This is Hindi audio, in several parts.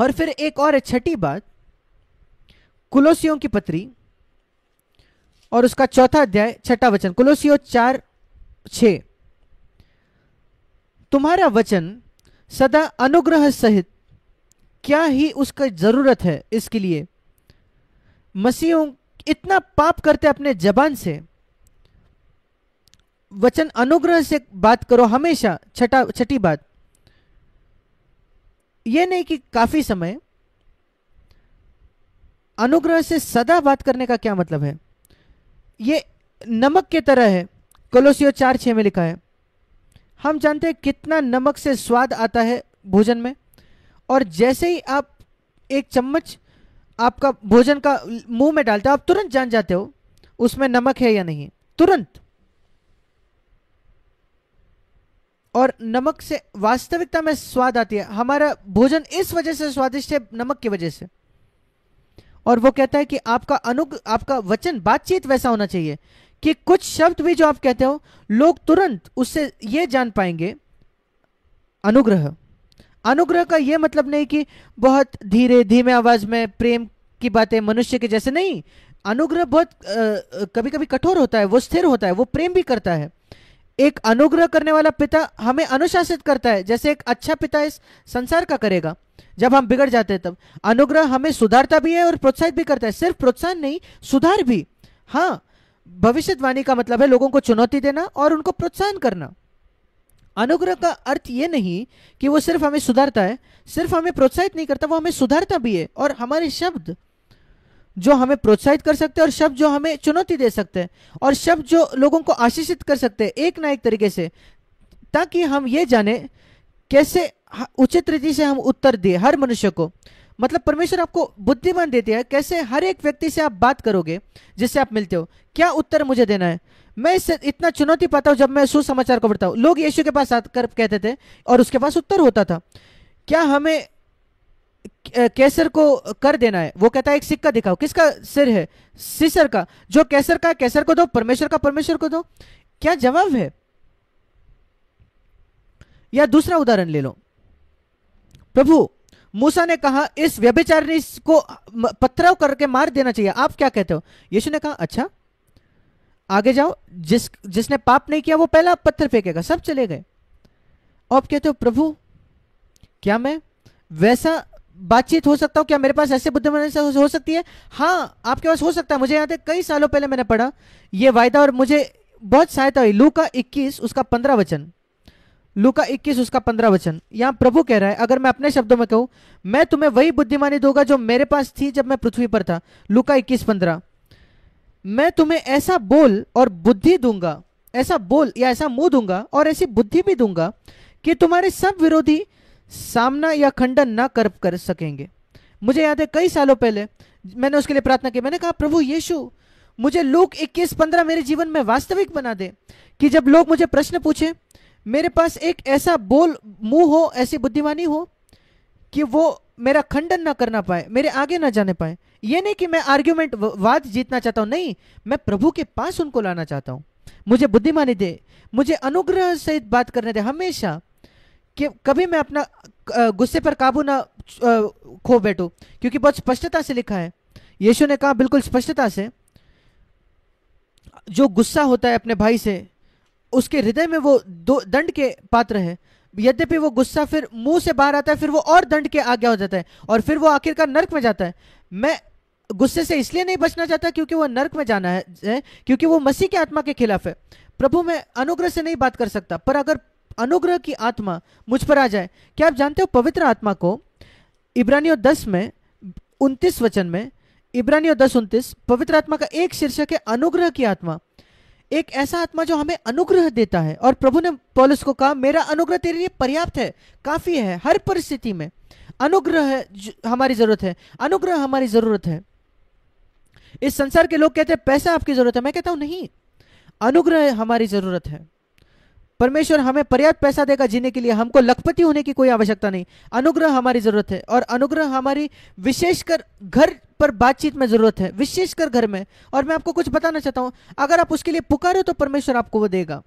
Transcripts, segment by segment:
और फिर एक और छठी बात कुलोसियों की पत्री और उसका चौथा अध्याय छठा वचन कुलोसियो चार छ तुम्हारा वचन सदा अनुग्रह सहित क्या ही उसका जरूरत है इसके लिए मसीहों इतना पाप करते अपने जबान से वचन अनुग्रह से बात करो हमेशा छठा छठी बात ये नहीं कि काफ़ी समय अनुग्रह से सदा बात करने का क्या मतलब है ये नमक के तरह है कोलोसियो चार छः में लिखा है हम जानते हैं कितना नमक से स्वाद आता है भोजन में और जैसे ही आप एक चम्मच आपका भोजन का मुंह में डालते हो आप तुरंत जान जाते हो उसमें नमक है या नहीं तुरंत और नमक से वास्तविकता में स्वाद आती है हमारा भोजन इस वजह से स्वादिष्ट है नमक की वजह से और वो कहता है कि आपका अनु आपका वचन बातचीत वैसा होना चाहिए कि कुछ शब्द भी जो आप कहते हो लोग तुरंत उससे ये जान पाएंगे अनुग्रह अनुग्रह का यह मतलब नहीं कि बहुत धीरे धीमे आवाज में प्रेम की बातें मनुष्य के जैसे नहीं अनुग्रह बहुत कभी कभी कठोर होता है वो स्थिर होता है वो प्रेम भी करता है एक अनुग्रह करने वाला पिता हमें अनुशासित करता है जैसे एक अच्छा पिता इस संसार का करेगा जब हम बिगड़ जाते हैं तब अनुग्रह हमें सुधारता भी है और प्रोत्साहित भी करता है सिर्फ प्रोत्साहन नहीं सुधार भी हाँ भविष्यवाणी का मतलब है लोगों को चुनौती देना और उनको प्रोत्साहन करना अनुग्रह का अर्थ ये नहीं कि वो सिर्फ हमें सुधारता है सिर्फ हमें प्रोत्साहित नहीं करता वो हमें सुधारता भी है और हमारे शब्द जो हमें प्रोत्साहित कर सकते हैं और शब्द जो हमें चुनौती दे सकते हैं और शब्द जो लोगों को आशीषित कर सकते हैं एक ना एक तरीके से ताकि हम ये जाने कैसे उचित रीति से हम उत्तर दिए हर मनुष्य को मतलब परमेश्वर आपको बुद्धिमान देती है कैसे हर एक व्यक्ति से आप बात करोगे जिससे आप मिलते हो क्या उत्तर मुझे देना है मैं इससे इतना चुनौती पाता हूँ जब मैं सुसमाचार को पढ़ता हूँ लोग यीशु के पास आकर कहते थे और उसके पास उत्तर होता था क्या हमें कैसर को कर देना है वो कहता है एक सिक्का दिखाओ किसका सिर है सिसर का जो कैसर का कैसर को दो परमेश्वर का परमेश्वर को दो क्या जवाब है या दूसरा उदाहरण ले लो प्रभु मूसा ने कहा इस व्यभिचार को पत्थराव करके मार देना चाहिए आप क्या कहते हो यीशु ने कहा अच्छा आगे जाओ जिस जिसने पाप नहीं किया वो पहला पत्थर फेंकेगा सब चले गए आप कहते हो प्रभु क्या मैं वैसा बातचीत हो सकता हूँ क्या मेरे पास ऐसे बुद्धिमान हो सकती है हाँ आपके पास हो सकता है मुझे याद है कई सालों पहले मैंने पढ़ा ये वायदा और मुझे बहुत सहायता हुई लू का इक्कीस उसका पंद्रह वचन लू का इक्कीस उसका पंद्रह वचन यहाँ प्रभु कह रहा है अगर मैं अपने शब्दों में कहूँ मैं तुम्हें वही बुद्धिमानी दूंगा जो मेरे पास थी जब मैं पृथ्वी पर था लू का इक्कीस पंद्रह मैं तुम्हें ऐसा बोल और बुद्धि दूंगा ऐसा बोल या ऐसा मुंह दूंगा और ऐसी बुद्धि भी दूंगा कि तुम्हारे सब विरोधी सामना या खंडन ना कर कर सकेंगे मुझे याद है कई सालों पहले मैंने उसके लिए प्रार्थना की मैंने कहा प्रभु यीशु मुझे लोग इक्कीस पंद्रह मेरे जीवन में वास्तविक बना दे कि जब लोग मुझे प्रश्न पूछे मेरे पास एक ऐसा बोल मुंह हो ऐसी बुद्धिमानी हो कि वो मेरा खंडन ना करना पाए मेरे आगे ना जाने पाए ये नहीं कि मैं आर्ग्यूमेंट वाद जीतना चाहता हूँ नहीं मैं प्रभु के पास उनको लाना चाहता हूँ मुझे बुद्धिमानी दे मुझे अनुग्रह सहित बात करने दे हमेशा कि कभी मैं अपना गुस्से पर काबू ना खो बैठू क्योंकि बहुत स्पष्टता से लिखा है यीशु ने कहा बिल्कुल स्पष्टता से जो गुस्सा होता है अपने भाई से उसके हृदय में वो दो दंड के पात्र है यद्यपि वो गुस्सा फिर मुंह से बाहर आता है फिर वो और दंड के आज्ञा हो जाता है और फिर वो आखिरकार नर्क में जाता है मैं गुस्से से इसलिए नहीं बचना चाहता क्योंकि वो नर्क में जाना है क्योंकि वो मसीह की आत्मा के खिलाफ है प्रभु मैं अनुग्रह से नहीं बात कर सकता पर अगर अनुग्रह की आत्मा मुझ पर आ जाए क्या आप जानते हो पवित्र आत्मा को इब्रानियों दस में उनतीस वचन में इब्रानियों दस उनतीस पवित्र आत्मा का एक शीर्षक है अनुग्रह की आत्मा एक ऐसा आत्मा जो हमें अनुग्रह देता है और प्रभु ने पॉलिस को कहा मेरा अनुग्रह तेरे लिए पर्याप्त है काफ़ी है हर परिस्थिति में अनुग्रह हमारी ज़रूरत है अनुग्रह हमारी ज़रूरत है इस संसार के लोग कहते हैं पैसा आपकी ज़रूरत है मैं कहता हूं नहीं अनुग्रह हमारी ज़रूरत है परमेश्वर हमें पर्याप्त पैसा देगा जीने के लिए हमको लखपति होने की कोई आवश्यकता नहीं अनुग्रह हमारी जरूरत है और अनुग्रह हमारी विशेषकर घर पर बातचीत में जरूरत है विशेषकर घर में और मैं आपको कुछ बताना चाहता हूं अगर आप उसके लिए पुकारो तो परमेश्वर आपको वो देगा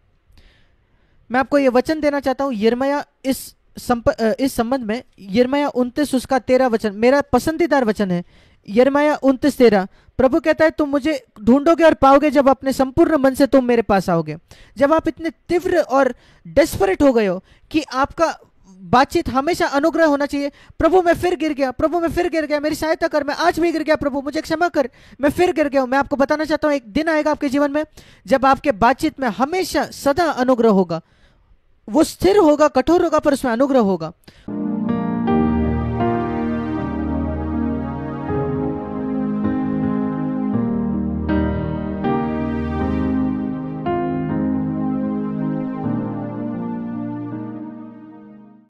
मैं आपको यह वचन देना चाहता हूं यरमया इस संप, इस संबंध में यरमया उनतीस उसका तेरह वचन मेरा पसंदीदार वचन है यरमाया उनतीस तेरह प्रभु कहता है तुम मुझे ढूंढोगे और पाओगे जब अपने संपूर्ण मन से तुम मेरे पास आओगे जब आप इतने तीव्र और डेस्परेट हो गए हो कि आपका बातचीत हमेशा अनुग्रह होना चाहिए प्रभु मैं फिर गिर गया प्रभु मैं फिर गिर गया मेरी सहायता कर मैं आज भी गिर गया प्रभु मुझे क्षमा कर मैं फिर गिर गया हूं मैं आपको बताना चाहता हूं एक दिन आएगा आपके जीवन में जब आपके बातचीत में हमेशा सदा अनुग्रह होगा वो स्थिर होगा कठोर होगा पर उसमें अनुग्रह होगा